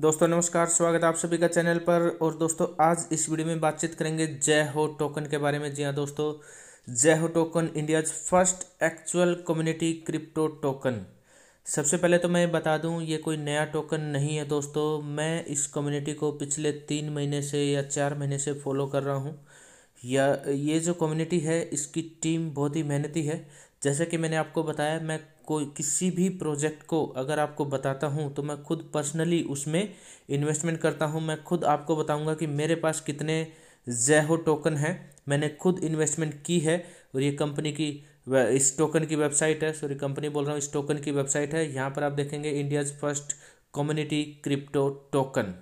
दोस्तों नमस्कार स्वागत है आप सभी का चैनल पर और दोस्तों आज इस वीडियो में बातचीत करेंगे जय हो टोकन के बारे में जी हाँ दोस्तों Jai Ho token India's first actual community crypto token सबसे पहले तो मैं बता दूं ये कोई नया टोकन नहीं है दोस्तों मैं इस कम्युनिटी को पिछले तीन महीने से या चार महीने से फॉलो कर रहा हूँ या ये जो कम्युनिटी है इसकी टीम बहुत ही मेहनती है जैसे कि मैंने आपको बताया मैं कोई किसी भी प्रोजेक्ट को अगर आपको बताता हूँ तो मैं खुद पर्सनली उसमें इन्वेस्टमेंट करता हूँ मैं खुद आपको बताऊँगा कि मेरे पास कितने जैहो टोकन हैं मैंने खुद इन्वेस्टमेंट की है और ये कंपनी की इस टोकन की वेबसाइट है सॉरी कंपनी बोल रहा हूँ इस टोकन की वेबसाइट है यहाँ पर आप देखेंगे India's first community crypto token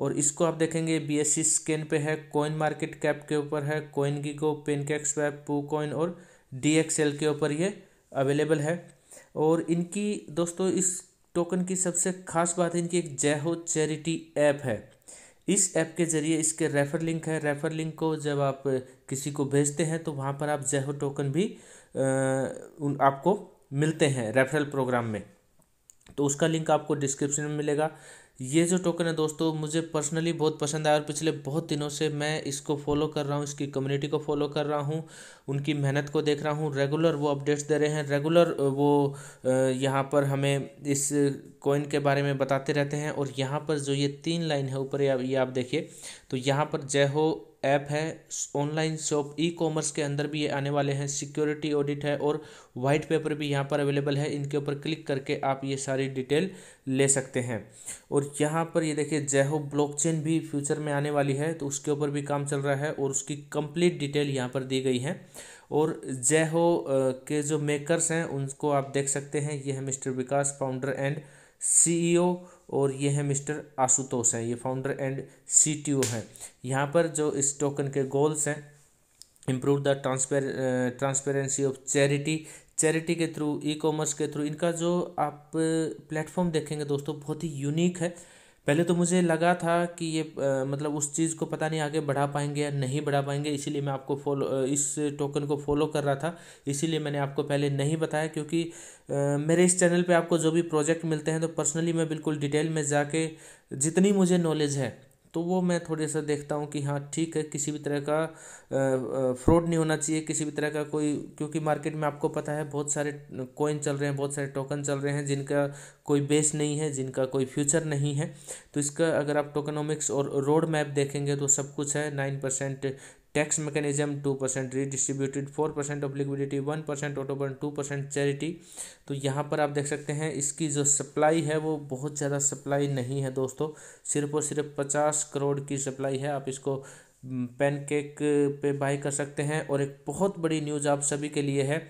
और इसको आप देखेंगे बी एस सी स्कैन पे है कोइन मार्केट कैप के ऊपर है कॉइन गिगो पेनकेक्स स्वैप पू कॉइन और डी एक्स एल के ऊपर ये अवेलेबल है और इनकी दोस्तों इस टोकन की सबसे खास बात है इनकी एक जय हो चैरिटी ऐप है इस ऐप के ज़रिए इसके रेफ़र लिंक है रेफ़र लिंक को जब आप किसी को भेजते हैं तो वहाँ पर आप जैहो टोकन भी आपको मिलते हैं रेफरल प्रोग्राम में तो उसका लिंक आपको डिस्क्रिप्शन में मिलेगा ये जो टोकन है दोस्तों मुझे पर्सनली बहुत पसंद आया और पिछले बहुत दिनों से मैं इसको फॉलो कर रहा हूँ इसकी कम्युनिटी को फॉलो कर रहा हूँ उनकी मेहनत को देख रहा हूँ रेगुलर वो अपडेट्स दे रहे हैं रेगुलर वो यहाँ पर हमें इस कॉइन के बारे में बताते रहते हैं और यहाँ पर जो ये तीन लाइन है ऊपर ये आप देखिए तो यहाँ पर जय हो ऐप है ऑनलाइन शॉप ई कॉमर्स के अंदर भी ये आने वाले हैं सिक्योरिटी ऑडिट है और वाइट पेपर भी यहाँ पर अवेलेबल है इनके ऊपर क्लिक करके आप ये सारी डिटेल ले सकते हैं और यहाँ पर ये देखिए जैहो ब्लॉकचेन भी फ्यूचर में आने वाली है तो उसके ऊपर भी काम चल रहा है और उसकी कंप्लीट डिटेल यहाँ पर दी गई है और जैहो के जो मेकरस हैं उनको आप देख सकते हैं ये है mister Vikas founder and C और ये है मिस्टर आशुतोष हैं ये founder and C T O हैं यहाँ पर जो इस टोकन के गोल्स हैं improve the transper transparency of charity charity के थ्रू ई कॉमर्स के थ्रू इनका जो आप प्लेटफॉर्म देखेंगे दोस्तों बहुत ही यूनिक है पहले तो मुझे लगा था कि ये आ, मतलब उस चीज़ को पता नहीं आगे बढ़ा पाएंगे या नहीं बढ़ा पाएंगे इसीलिए मैं आपको फॉलो इस टोकन को फॉलो कर रहा था इसीलिए मैंने आपको पहले नहीं बताया क्योंकि आ, मेरे इस चैनल पे आपको जो भी प्रोजेक्ट मिलते हैं तो पर्सनली मैं बिल्कुल डिटेल में जाके जितनी मुझे नॉलेज है तो वो मैं थोड़े सा देखता हूँ कि हाँ ठीक है किसी भी तरह का फ्रॉड नहीं होना चाहिए किसी भी तरह का कोई क्योंकि मार्केट में आपको पता है बहुत सारे कॉइन चल रहे हैं बहुत सारे टोकन चल रहे हैं जिनका कोई बेस नहीं है जिनका कोई फ्यूचर नहीं है तो इसका अगर आप टोकनोमिक्स और रोड मैप देखेंगे तो सब कुछ है nine percent tax mechanism two percent redistributed four percent of liquidity one percent autoburn two percent charity तो यहाँ पर आप देख सकते हैं इसकी जो सप्लाई है वो बहुत ज़्यादा सप्लाई नहीं है दोस्तों सिर्फ और सिर्फ पचास करोड़ की सप्लाई है आप इसको पैनकेक पे बाय कर सकते हैं और एक बहुत बड़ी न्यूज़ आप सभी के लिए है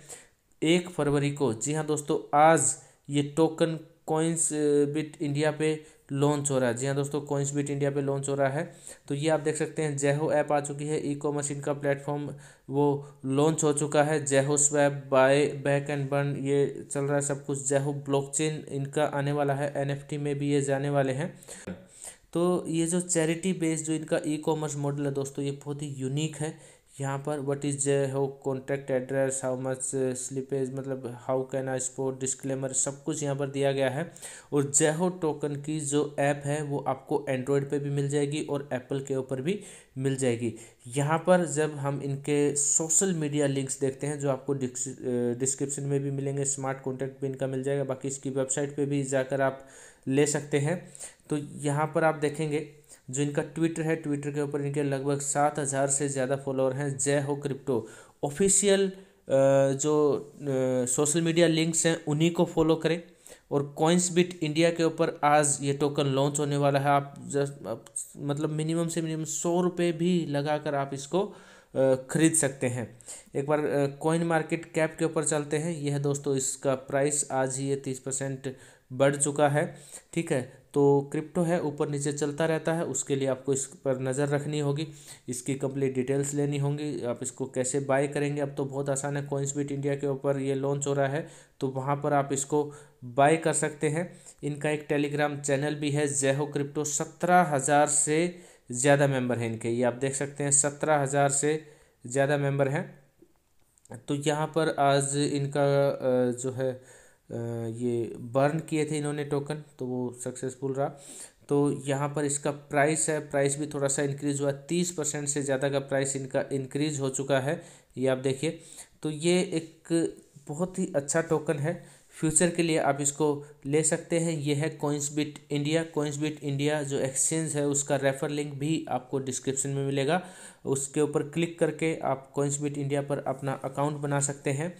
एक फरवरी को जी हाँ दोस्तों आज ये टोकन कोइंस बिट इंडिया पे लॉन्च हो रहा है जी हाँ दोस्तों कोइंस बीट इंडिया पे लॉन्च हो रहा है तो ये आप देख सकते हैं जेहो ऐप आ चुकी है ई कॉमर्स इनका प्लेटफॉर्म वो लॉन्च हो चुका है Jaiho swap buy back and burn ये चल रहा है सब कुछ जेहो ब्लॉकचेन इनका आने वाला है एनएफटी में भी ये जाने वाले हैं तो ये जो चैरिटी बेस्ड जो इनका ई कॉमर्स मॉडल है दोस्तों ये बहुत ही यूनिक है यहाँ पर व्हाट इज हो contract address how much slippage मतलब how can I support disclaimer सब कुछ यहाँ पर दिया गया है और जेहो टोकन की जो ऐप है वो आपको एंड्रॉयड पे भी मिल जाएगी और एप्पल के ऊपर भी मिल जाएगी यहाँ पर जब हम इनके सोशल मीडिया लिंक्स देखते हैं जो आपको डिस्क्रिप्शन uh, में भी मिलेंगे स्मार्ट कॉन्टैक्ट भी इनका मिल जाएगा बाकी इसकी वेबसाइट पर भी जाकर आप ले सकते हैं तो यहाँ पर आप देखेंगे जो इनका ट्विटर है ट्विटर के ऊपर इनके लगभग सात हज़ार से ज़्यादा फॉलोअर हैं जय हो क्रिप्टो ऑफिशियल जो सोशल मीडिया लिंक्स हैं उन्हीं को फॉलो करें और कॉइंस बिट इंडिया के ऊपर आज ये टोकन लॉन्च होने वाला है आप जस्ट मतलब मिनिमम से मिनिमम सौ रुपये भी लगा कर आप इसको ख़रीद सकते हैं एक बार कॉइन मार्केट कैप के ऊपर चलते हैं यह दोस्तों इसका प्राइस आज ही ये तीस परसेंट बढ़ चुका है ठीक है तो क्रिप्टो है ऊपर नीचे चलता रहता है उसके लिए आपको इस पर नज़र रखनी होगी इसकी कंप्लीट डिटेल्स लेनी होंगी आप इसको कैसे बाय करेंगे अब तो बहुत आसान है कोइंस बीट इंडिया के ऊपर ये लॉन्च हो रहा है तो वहाँ पर आप इसको बाय कर सकते हैं इनका एक टेलीग्राम चैनल भी है जेहो क्रिप्टो सत्रह हज़ार से ज़्यादा मेम्बर हैं इनके ये आप देख सकते हैं सत्रह हज़ार से ज़्यादा मेम्बर हैं तो यहाँ पर आज इनका जो है ये बर्न किए थे इन्होंने टोकन तो वो सक्सेसफुल रहा तो यहाँ पर इसका प्राइस है प्राइस भी थोड़ा सा इंक्रीज़ हुआ तीस परसेंट से ज़्यादा का प्राइस इनका इंक्रीज़ हो चुका है ये आप देखिए तो ये एक बहुत ही अच्छा टोकन है फ्यूचर के लिए आप इसको ले सकते हैं ये है coinsbit India coins bit India जो एक्सचेंज है उसका रेफर लिंक भी आपको डिस्क्रिप्शन में मिलेगा उसके ऊपर क्लिक करके आप कोइंस बिट इंडिया पर अपना अकाउंट बना सकते हैं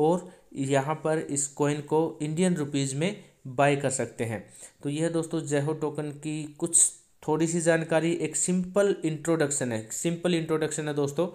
और यहाँ पर इस कॉइन को इंडियन रुपीज़ में बाय कर सकते हैं तो यह दोस्तों जेहो टोकन की कुछ थोड़ी सी जानकारी एक सिंपल इंट्रोडक्शन है सिंपल इंट्रोडक्शन है दोस्तों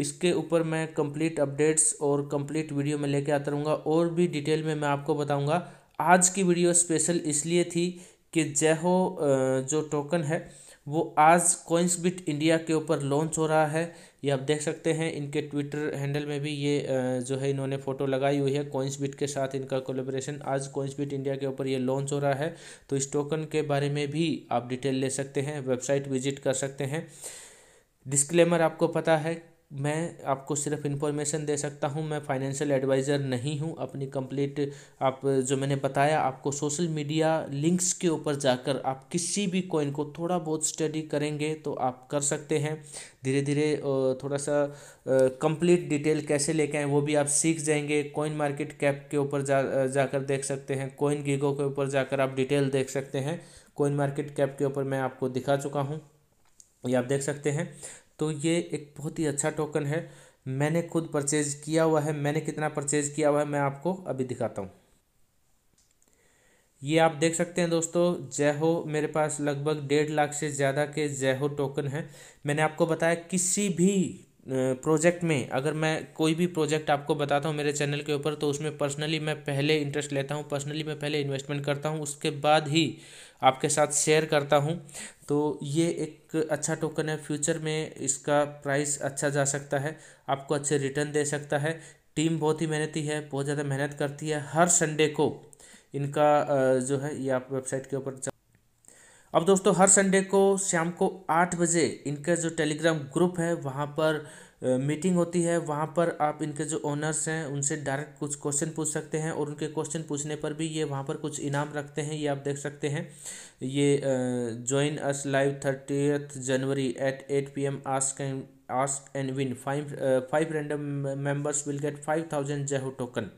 इसके ऊपर मैं कंप्लीट अपडेट्स और कंप्लीट वीडियो में लेके आता रहूँगा और भी डिटेल में मैं आपको बताऊँगा आज की वीडियो स्पेशल इसलिए थी कि जेहो जो टोकन है वो आज कोइंस बिट इंडिया के ऊपर लॉन्च हो रहा है ये आप देख सकते हैं इनके ट्विटर हैंडल में भी ये जो है इन्होंने फ़ोटो लगाई हुई है बिट के साथ इनका कोलेब्रेशन आज कोइंसबिट इंडिया के ऊपर ये लॉन्च हो रहा है तो इस टोकन के बारे में भी आप डिटेल ले सकते हैं वेबसाइट विजिट कर सकते हैं डिस्क्लेमर आपको पता है मैं आपको सिर्फ इन्फॉर्मेशन दे सकता हूँ मैं फाइनेंशियल एडवाइज़र नहीं हूँ अपनी कंप्लीट आप जो मैंने बताया आपको सोशल मीडिया लिंक्स के ऊपर जाकर आप किसी भी कॉइन को थोड़ा बहुत स्टडी करेंगे तो आप कर सकते हैं धीरे धीरे थोड़ा सा कंप्लीट डिटेल कैसे लेके आए वो भी आप सीख जाएंगे कॉइन मार्केट कैप के ऊपर जा जाकर देख सकते हैं कॉइन गीगो के ऊपर जाकर आप डिटेल देख सकते हैं कॉइन मार्केट कैप के ऊपर मैं आपको दिखा चुका हूँ ये आप देख सकते हैं तो ये एक बहुत ही अच्छा टोकन है मैंने खुद परचेज किया हुआ है मैंने कितना परचेज किया हुआ है मैं आपको अभी दिखाता हूँ ये आप देख सकते हैं दोस्तों जयहो मेरे पास लगभग डेढ़ लाख से ज़्यादा के जयहो टोकन हैं मैंने आपको बताया किसी भी प्रोजेक्ट में अगर मैं कोई भी प्रोजेक्ट आपको बताता हूँ मेरे चैनल के ऊपर तो उसमें पर्सनली मैं पहले इंटरेस्ट लेता हूँ पर्सनली मैं पहले इन्वेस्टमेंट करता हूँ उसके बाद ही आपके साथ शेयर करता हूँ तो ये एक अच्छा टोकन है फ्यूचर में इसका प्राइस अच्छा जा सकता है आपको अच्छे रिटर्न दे सकता है टीम बहुत ही मेहनती है बहुत ज़्यादा मेहनत करती है हर संडे को इनका जो है ये आप वेबसाइट के ऊपर अब दोस्तों हर संडे को शाम को आठ बजे इनका जो टेलीग्राम ग्रुप है वहाँ पर मीटिंग होती है वहाँ पर आप इनके जो ओनर्स हैं उनसे डायरेक्ट कुछ क्वेश्चन पूछ सकते हैं और उनके क्वेश्चन पूछने पर भी ये वहाँ पर कुछ इनाम रखते हैं ये आप देख सकते हैं ये join us live thirtieth January at eight P M ask and ask and win five five random members will get five thousand Jaiho token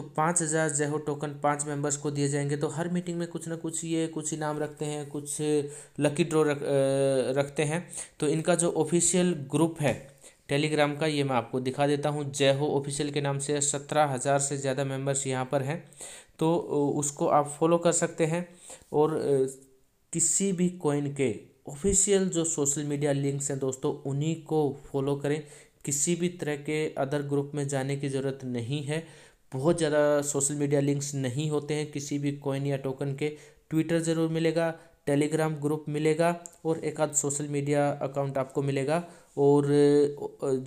तो पाँच हज़ार जेहो टोकन पाँच मेंबर्स को दिए जाएंगे तो हर मीटिंग में कुछ ना कुछ ये कुछ इनाम रखते हैं कुछ लकी ड्रॉ रख, रखते हैं तो इनका जो ऑफिशियल ग्रुप है टेलीग्राम का ये मैं आपको दिखा देता हूँ जेहो ऑफिशियल के नाम से सत्रह हज़ार से ज़्यादा मेंबर्स यहाँ पर हैं तो उसको आप फॉलो कर सकते हैं और किसी भी कॉइन के ऑफिशियल जो सोशल मीडिया लिंक्स हैं दोस्तों उन्हीं को फॉलो करें किसी भी तरह के अदर ग्रुप में जाने की ज़रूरत नहीं है बहुत ज़्यादा सोशल मीडिया लिंक्स नहीं होते हैं किसी भी कॉइन या टोकन के ट्विटर ज़रूर मिलेगा टेलीग्राम ग्रुप मिलेगा और एक आध सोशल मीडिया अकाउंट आपको मिलेगा और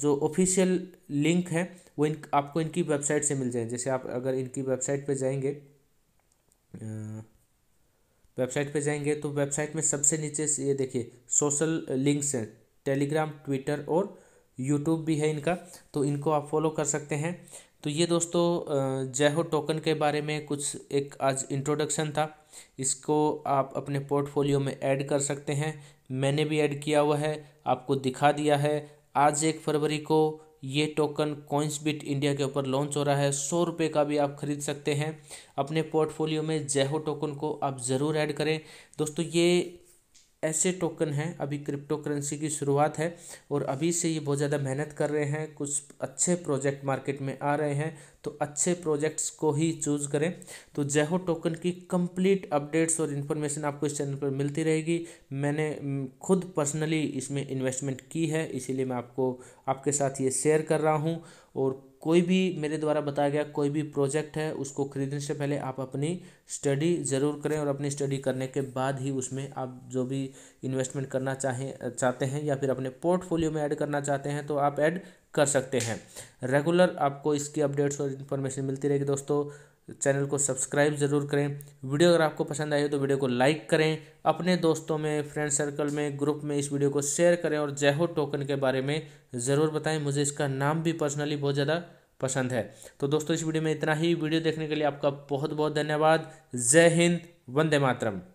जो ऑफिशियल लिंक है वो इन आपको इनकी वेबसाइट से मिल जाएंगे जैसे आप अगर इनकी वेबसाइट पे जाएंगे वेबसाइट पे जाएंगे तो वेबसाइट में सबसे नीचे ये देखिए सोशल लिंक्स हैं टेलीग्राम ट्विटर और यूट्यूब भी है इनका तो इनको आप फॉलो कर सकते हैं तो ये दोस्तों जयहो टोकन के बारे में कुछ एक आज इंट्रोडक्शन था इसको आप अपने पोर्टफोलियो में ऐड कर सकते हैं मैंने भी ऐड किया हुआ है आपको दिखा दिया है आज एक फरवरी को ये टोकन बिट इंडिया के ऊपर लॉन्च हो रहा है सौ रुपये का भी आप खरीद सकते हैं अपने पोर्टफोलियो में जयहो टोकन को आप ज़रूर ऐड करें दोस्तों ये ऐसे टोकन हैं अभी क्रिप्टो करेंसी की शुरुआत है और अभी से ये बहुत ज़्यादा मेहनत कर रहे हैं कुछ अच्छे प्रोजेक्ट मार्केट में आ रहे हैं तो अच्छे प्रोजेक्ट्स को ही चूज़ करें तो जयहो टोकन की कंप्लीट अपडेट्स और इन्फॉर्मेशन आपको इस चैनल पर मिलती रहेगी मैंने खुद पर्सनली इसमें इन्वेस्टमेंट की है इसीलिए मैं आपको आपके साथ ये शेयर कर रहा हूँ और कोई भी मेरे द्वारा बताया गया कोई भी प्रोजेक्ट है उसको खरीदने से पहले आप अपनी स्टडी ज़रूर करें और अपनी स्टडी करने के बाद ही उसमें आप जो भी इन्वेस्टमेंट करना चाहें चाहते हैं या फिर अपने पोर्टफोलियो में ऐड करना चाहते हैं तो आप ऐड कर सकते हैं रेगुलर आपको इसकी अपडेट्स और इन्फॉर्मेशन मिलती रहेगी दोस्तों चैनल को सब्सक्राइब ज़रूर करें वीडियो अगर आपको पसंद आई हो तो वीडियो को लाइक करें अपने दोस्तों में फ्रेंड सर्कल में ग्रुप में इस वीडियो को शेयर करें और जयहो टोकन के बारे में ज़रूर बताएं मुझे इसका नाम भी पर्सनली बहुत ज़्यादा पसंद है तो दोस्तों इस वीडियो में इतना ही वीडियो देखने के लिए आपका बहुत बहुत धन्यवाद जय हिंद वंदे मातरम